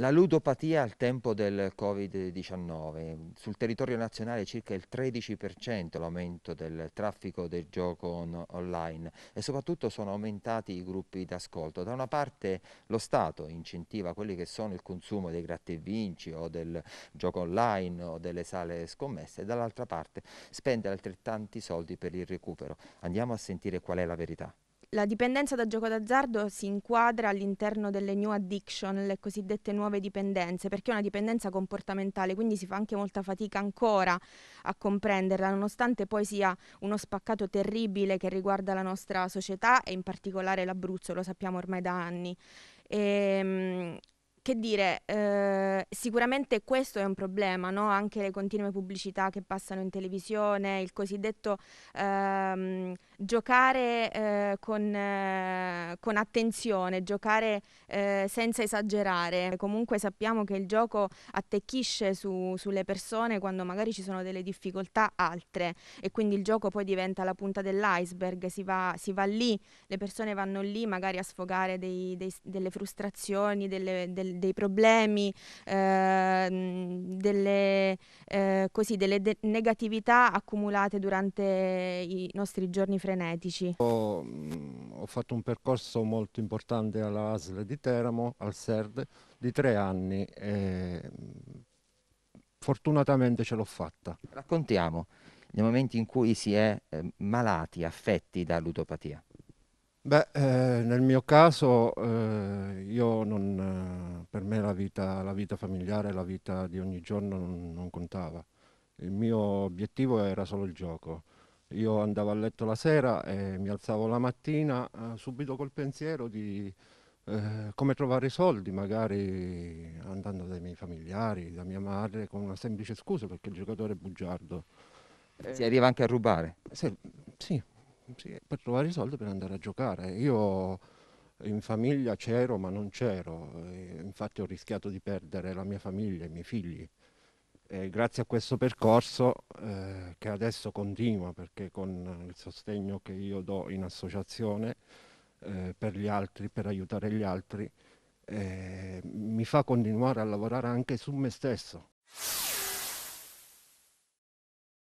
La ludopatia al tempo del Covid-19, sul territorio nazionale circa il 13% l'aumento del traffico del gioco on online e soprattutto sono aumentati i gruppi d'ascolto. Da una parte lo Stato incentiva quelli che sono il consumo dei gratta e vinci o del gioco online o delle sale scommesse e dall'altra parte spende altrettanti soldi per il recupero. Andiamo a sentire qual è la verità. La dipendenza da gioco d'azzardo si inquadra all'interno delle new addiction, le cosiddette nuove dipendenze, perché è una dipendenza comportamentale, quindi si fa anche molta fatica ancora a comprenderla, nonostante poi sia uno spaccato terribile che riguarda la nostra società e in particolare l'Abruzzo, lo sappiamo ormai da anni. E, ehm, che dire, eh, sicuramente questo è un problema, no? anche le continue pubblicità che passano in televisione, il cosiddetto ehm, giocare eh, con, eh, con, attenzione, giocare eh, senza esagerare. Comunque sappiamo che il gioco attecchisce su, sulle persone quando magari ci sono delle difficoltà altre e quindi il gioco poi diventa la punta dell'iceberg, si va, si va lì, le persone vanno lì magari a sfogare dei, dei, delle frustrazioni, delle, del, dei problemi, ehm, delle, eh, così, delle de- negatività accumulate durante i nostri giorni frenati genetici. Ho, mm, ho fatto un percorso molto importante alla ASL di Teramo, al SERD, di tre anni e mm, fortunatamente ce l'ho fatta. Raccontiamo nei momenti in cui si è eh, malati, affetti da ludopatia. Beh, eh, nel mio caso, eh, io non, eh, per me la vita, la vita, familiare, la vita di ogni giorno non, non contava. Il mio obiettivo era solo il gioco. Io andavo a letto la sera e mi alzavo la mattina eh, subito col pensiero di eh, come trovare i soldi, magari andando dai miei familiari, da mia madre, con una semplice scusa perché il giocatore è bugiardo. Eh, si arriva anche a rubare? Se, sì, sì, per trovare i soldi per andare a giocare. Io in famiglia c'ero ma non c'ero, infatti ho rischiato di perdere la mia famiglia, i miei figli eh, grazie a questo percorso eh, che adesso continua perché con il sostegno che io do in associazione eh, per gli altri, per aiutare gli altri, eh, mi fa continuare a lavorare anche su me stesso.